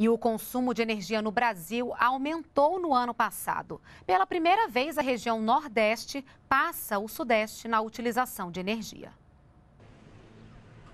E o consumo de energia no Brasil aumentou no ano passado. Pela primeira vez, a região Nordeste passa o Sudeste na utilização de energia.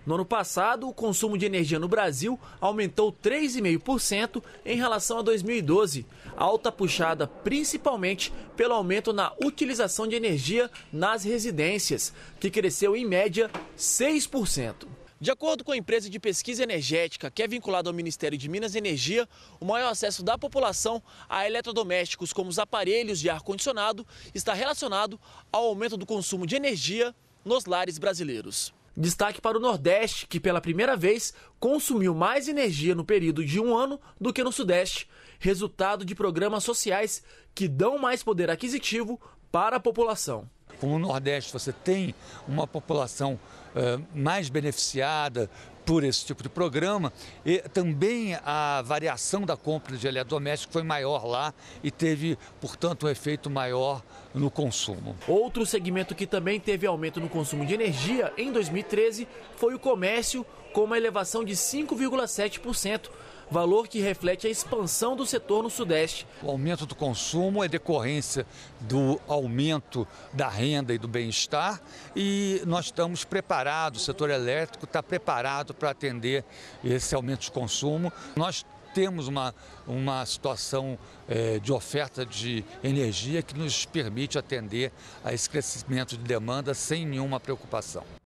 No ano passado, o consumo de energia no Brasil aumentou 3,5% em relação a 2012, alta puxada principalmente pelo aumento na utilização de energia nas residências, que cresceu em média 6%. De acordo com a empresa de pesquisa energética, que é vinculada ao Ministério de Minas e Energia, o maior acesso da população a eletrodomésticos, como os aparelhos de ar-condicionado, está relacionado ao aumento do consumo de energia nos lares brasileiros. Destaque para o Nordeste, que pela primeira vez consumiu mais energia no período de um ano do que no Sudeste, resultado de programas sociais que dão mais poder aquisitivo para a população como o Nordeste você tem uma população eh, mais beneficiada por esse tipo de programa, e também a variação da compra de eletrodoméstico foi maior lá e teve, portanto, um efeito maior no consumo. Outro segmento que também teve aumento no consumo de energia em 2013 foi o comércio, com uma elevação de 5,7% valor que reflete a expansão do setor no Sudeste. O aumento do consumo é decorrência do aumento da renda e do bem-estar e nós estamos preparados, o setor elétrico está preparado para atender esse aumento de consumo. Nós temos uma, uma situação eh, de oferta de energia que nos permite atender a esse crescimento de demanda sem nenhuma preocupação.